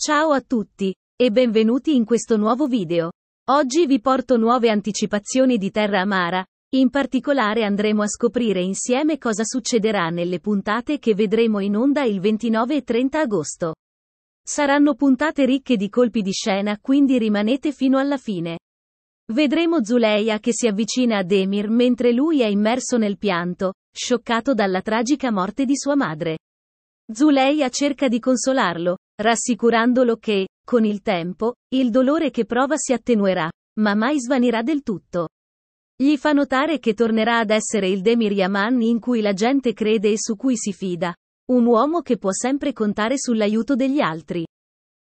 Ciao a tutti, e benvenuti in questo nuovo video. Oggi vi porto nuove anticipazioni di Terra Amara, in particolare andremo a scoprire insieme cosa succederà nelle puntate che vedremo in onda il 29 e 30 agosto. Saranno puntate ricche di colpi di scena quindi rimanete fino alla fine. Vedremo Zuleia che si avvicina a Demir mentre lui è immerso nel pianto, scioccato dalla tragica morte di sua madre. Zuleia cerca di consolarlo, rassicurandolo che, con il tempo, il dolore che prova si attenuerà, ma mai svanirà del tutto. Gli fa notare che tornerà ad essere il Demir Yaman in cui la gente crede e su cui si fida, un uomo che può sempre contare sull'aiuto degli altri.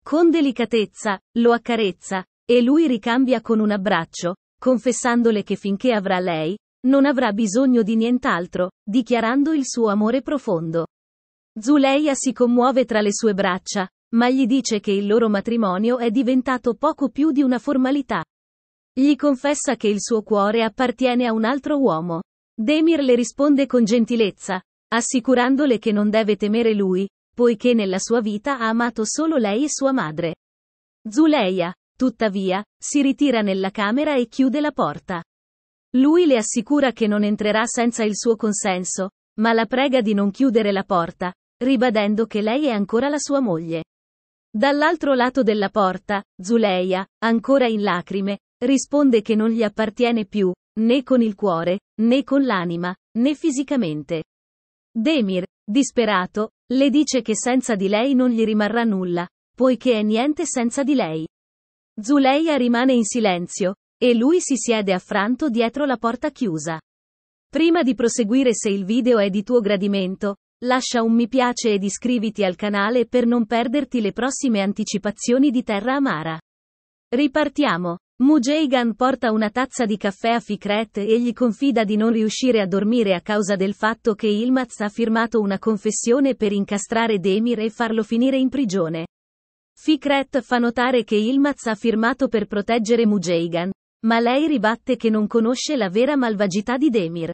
Con delicatezza, lo accarezza, e lui ricambia con un abbraccio, confessandole che finché avrà lei, non avrà bisogno di nient'altro, dichiarando il suo amore profondo. Zuleia si commuove tra le sue braccia, ma gli dice che il loro matrimonio è diventato poco più di una formalità. Gli confessa che il suo cuore appartiene a un altro uomo. Demir le risponde con gentilezza, assicurandole che non deve temere lui, poiché nella sua vita ha amato solo lei e sua madre. Zuleia, tuttavia, si ritira nella camera e chiude la porta. Lui le assicura che non entrerà senza il suo consenso, ma la prega di non chiudere la porta, ribadendo che lei è ancora la sua moglie. Dall'altro lato della porta, Zuleia, ancora in lacrime, risponde che non gli appartiene più, né con il cuore, né con l'anima, né fisicamente. Demir, disperato, le dice che senza di lei non gli rimarrà nulla, poiché è niente senza di lei. Zuleia rimane in silenzio, e lui si siede affranto dietro la porta chiusa. Prima di proseguire se il video è di tuo gradimento, Lascia un mi piace ed iscriviti al canale per non perderti le prossime anticipazioni di Terra Amara. Ripartiamo. Mujeigan porta una tazza di caffè a Fikret e gli confida di non riuscire a dormire a causa del fatto che Ilmaz ha firmato una confessione per incastrare Demir e farlo finire in prigione. Fikret fa notare che Ilmaz ha firmato per proteggere Mujeigan, ma lei ribatte che non conosce la vera malvagità di Demir.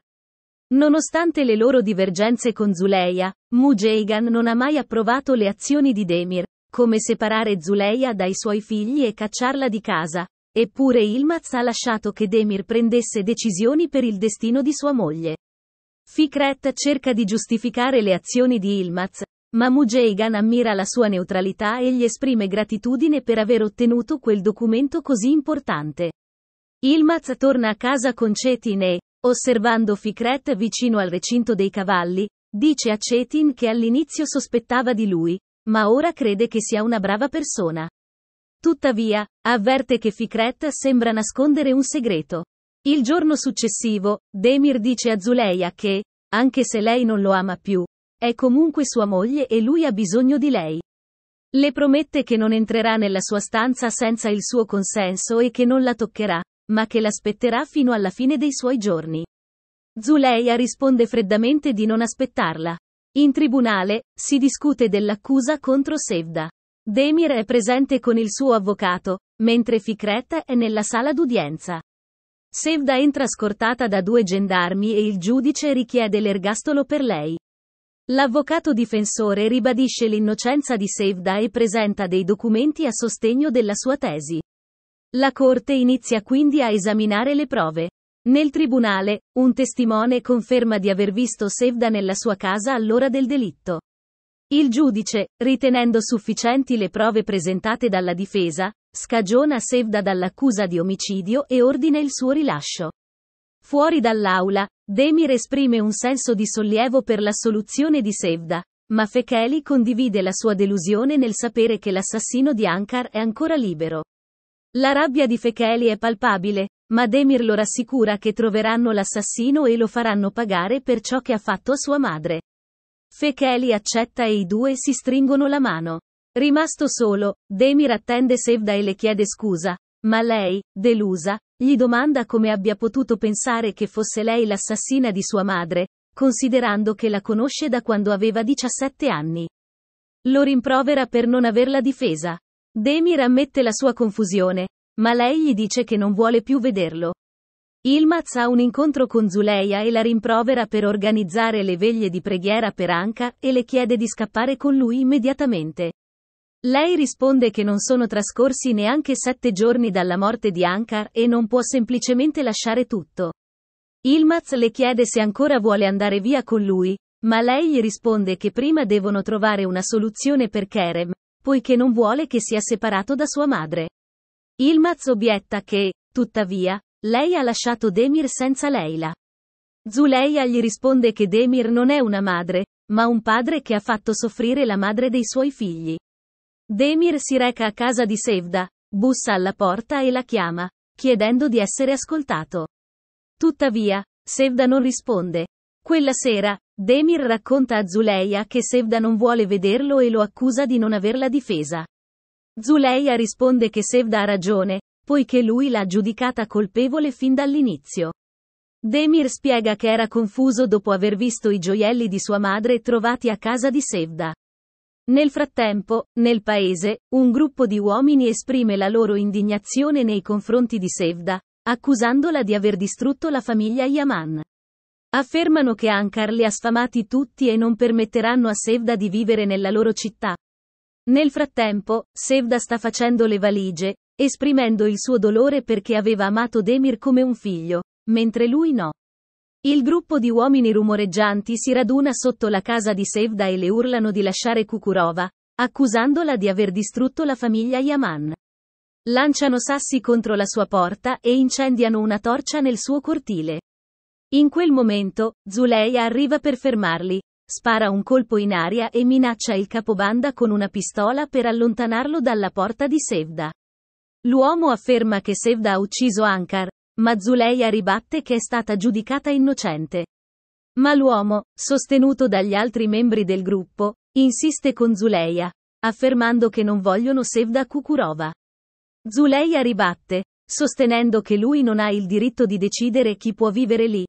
Nonostante le loro divergenze con Zuleia, Mujeigan non ha mai approvato le azioni di Demir, come separare Zuleia dai suoi figli e cacciarla di casa. Eppure Ilmaz ha lasciato che Demir prendesse decisioni per il destino di sua moglie. Fikret cerca di giustificare le azioni di Ilmaz, ma Mujeigan ammira la sua neutralità e gli esprime gratitudine per aver ottenuto quel documento così importante. Ilmaz torna a casa con Cetin e, Osservando Ficret vicino al recinto dei cavalli, dice a Cetin che all'inizio sospettava di lui, ma ora crede che sia una brava persona. Tuttavia, avverte che Ficret sembra nascondere un segreto. Il giorno successivo, Demir dice a Zuleia che, anche se lei non lo ama più, è comunque sua moglie e lui ha bisogno di lei. Le promette che non entrerà nella sua stanza senza il suo consenso e che non la toccherà, ma che l'aspetterà fino alla fine dei suoi giorni. Zuleia risponde freddamente di non aspettarla. In tribunale, si discute dell'accusa contro Sevda. Demir è presente con il suo avvocato, mentre Fikret è nella sala d'udienza. Sevda entra scortata da due gendarmi e il giudice richiede l'ergastolo per lei. L'avvocato difensore ribadisce l'innocenza di Sevda e presenta dei documenti a sostegno della sua tesi. La Corte inizia quindi a esaminare le prove. Nel tribunale, un testimone conferma di aver visto Sevda nella sua casa all'ora del delitto. Il giudice, ritenendo sufficienti le prove presentate dalla difesa, scagiona Sevda dall'accusa di omicidio e ordina il suo rilascio. Fuori dall'aula, Demir esprime un senso di sollievo per l'assoluzione di Sevda, ma Fekeli condivide la sua delusione nel sapere che l'assassino di Ankar è ancora libero. La rabbia di Fecheli è palpabile, ma Demir lo rassicura che troveranno l'assassino e lo faranno pagare per ciò che ha fatto a sua madre. Fecheli accetta e i due si stringono la mano. Rimasto solo, Demir attende Sevda e le chiede scusa, ma lei, delusa, gli domanda come abbia potuto pensare che fosse lei l'assassina di sua madre, considerando che la conosce da quando aveva 17 anni. Lo rimprovera per non averla difesa. Demir ammette la sua confusione, ma lei gli dice che non vuole più vederlo. Ilmaz ha un incontro con Zuleia e la rimprovera per organizzare le veglie di preghiera per Anka e le chiede di scappare con lui immediatamente. Lei risponde che non sono trascorsi neanche sette giorni dalla morte di Anka e non può semplicemente lasciare tutto. Ilmaz le chiede se ancora vuole andare via con lui, ma lei gli risponde che prima devono trovare una soluzione per Kerem, poiché non vuole che sia separato da sua madre. Ilmaz obietta che, tuttavia, lei ha lasciato Demir senza Leila. Zuleia gli risponde che Demir non è una madre, ma un padre che ha fatto soffrire la madre dei suoi figli. Demir si reca a casa di Sevda, bussa alla porta e la chiama, chiedendo di essere ascoltato. Tuttavia, Sevda non risponde, quella sera, Demir racconta a Zuleia che Sevda non vuole vederlo e lo accusa di non averla difesa. Zuleia risponde che Sevda ha ragione, poiché lui l'ha giudicata colpevole fin dall'inizio. Demir spiega che era confuso dopo aver visto i gioielli di sua madre trovati a casa di Sevda. Nel frattempo, nel paese, un gruppo di uomini esprime la loro indignazione nei confronti di Sevda, accusandola di aver distrutto la famiglia Yaman. Affermano che Ankar li ha sfamati tutti e non permetteranno a Sevda di vivere nella loro città. Nel frattempo, Sevda sta facendo le valigie, esprimendo il suo dolore perché aveva amato Demir come un figlio, mentre lui no. Il gruppo di uomini rumoreggianti si raduna sotto la casa di Sevda e le urlano di lasciare Kukurova, accusandola di aver distrutto la famiglia Yaman. Lanciano sassi contro la sua porta e incendiano una torcia nel suo cortile. In quel momento, Zuleia arriva per fermarli, spara un colpo in aria e minaccia il capobanda con una pistola per allontanarlo dalla porta di Sevda. L'uomo afferma che Sevda ha ucciso Ankar, ma Zuleia ribatte che è stata giudicata innocente. Ma l'uomo, sostenuto dagli altri membri del gruppo, insiste con Zuleia, affermando che non vogliono Sevda Kukurova. Zuleia ribatte, sostenendo che lui non ha il diritto di decidere chi può vivere lì,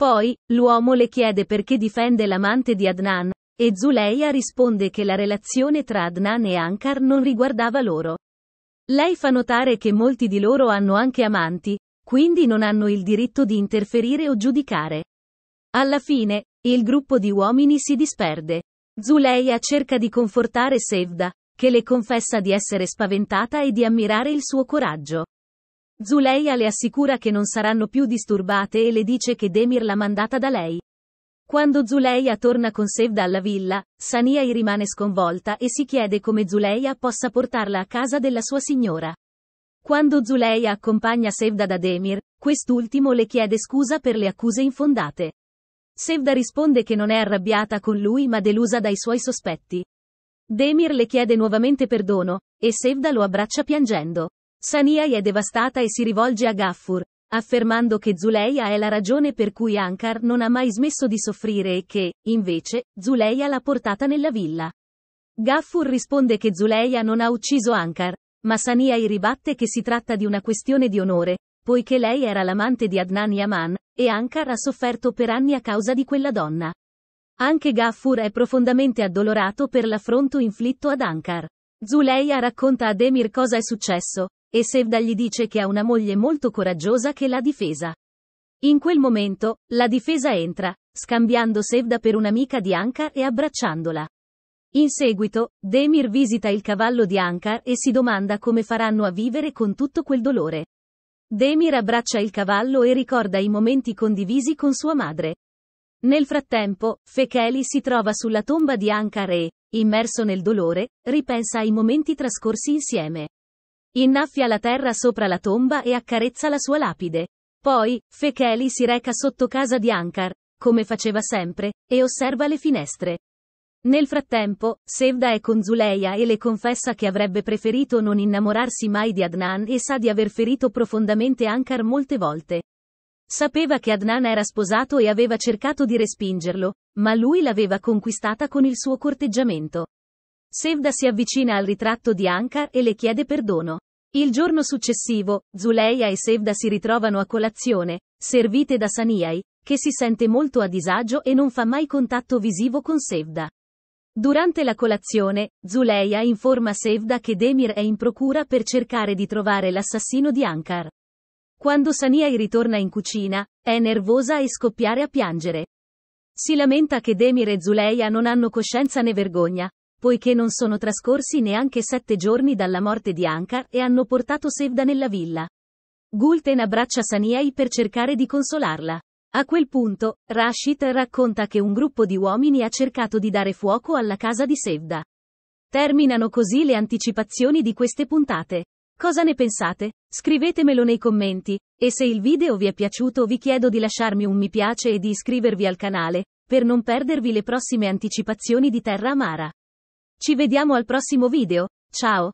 poi, l'uomo le chiede perché difende l'amante di Adnan, e Zuleia risponde che la relazione tra Adnan e Ankar non riguardava loro. Lei fa notare che molti di loro hanno anche amanti, quindi non hanno il diritto di interferire o giudicare. Alla fine, il gruppo di uomini si disperde. Zuleia cerca di confortare Sevda, che le confessa di essere spaventata e di ammirare il suo coraggio. Zuleia le assicura che non saranno più disturbate e le dice che Demir l'ha mandata da lei. Quando Zuleia torna con Sevda alla villa, Saniai rimane sconvolta e si chiede come Zuleia possa portarla a casa della sua signora. Quando Zuleia accompagna Sevda da Demir, quest'ultimo le chiede scusa per le accuse infondate. Sevda risponde che non è arrabbiata con lui ma delusa dai suoi sospetti. Demir le chiede nuovamente perdono, e Sevda lo abbraccia piangendo. Saniai è devastata e si rivolge a Gaffur, affermando che Zuleia è la ragione per cui Ankar non ha mai smesso di soffrire e che, invece, Zuleia l'ha portata nella villa. Gaffur risponde che Zuleia non ha ucciso Ankar, ma Saniai ribatte che si tratta di una questione di onore, poiché lei era l'amante di Adnan Yaman, e Ankar ha sofferto per anni a causa di quella donna. Anche Gaffur è profondamente addolorato per l'affronto inflitto ad Ankar. Zuleia racconta a Demir cosa è successo, e Sevda gli dice che ha una moglie molto coraggiosa che l'ha difesa. In quel momento, la difesa entra, scambiando Sevda per un'amica di Ankar e abbracciandola. In seguito, Demir visita il cavallo di Ankar e si domanda come faranno a vivere con tutto quel dolore. Demir abbraccia il cavallo e ricorda i momenti condivisi con sua madre. Nel frattempo, Fekeli si trova sulla tomba di Ankar e, immerso nel dolore, ripensa ai momenti trascorsi insieme. Innaffia la terra sopra la tomba e accarezza la sua lapide. Poi, Fecheli si reca sotto casa di Ankar, come faceva sempre, e osserva le finestre. Nel frattempo, Sevda è con Zuleia e le confessa che avrebbe preferito non innamorarsi mai di Adnan e sa di aver ferito profondamente Ankar molte volte. Sapeva che Adnan era sposato e aveva cercato di respingerlo, ma lui l'aveva conquistata con il suo corteggiamento. Sevda si avvicina al ritratto di Ankar e le chiede perdono. Il giorno successivo, Zuleia e Sevda si ritrovano a colazione, servite da Saniai, che si sente molto a disagio e non fa mai contatto visivo con Sevda. Durante la colazione, Zuleia informa Sevda che Demir è in procura per cercare di trovare l'assassino di Ankar. Quando Saniai ritorna in cucina, è nervosa e scoppiare a piangere. Si lamenta che Demir e Zuleia non hanno coscienza né vergogna, poiché non sono trascorsi neanche sette giorni dalla morte di Ankar e hanno portato Sevda nella villa. Gulten abbraccia Saniei per cercare di consolarla. A quel punto, Rashid racconta che un gruppo di uomini ha cercato di dare fuoco alla casa di Sevda. Terminano così le anticipazioni di queste puntate. Cosa ne pensate? Scrivetemelo nei commenti, e se il video vi è piaciuto vi chiedo di lasciarmi un mi piace e di iscrivervi al canale, per non perdervi le prossime anticipazioni di Terra Amara. Ci vediamo al prossimo video, ciao!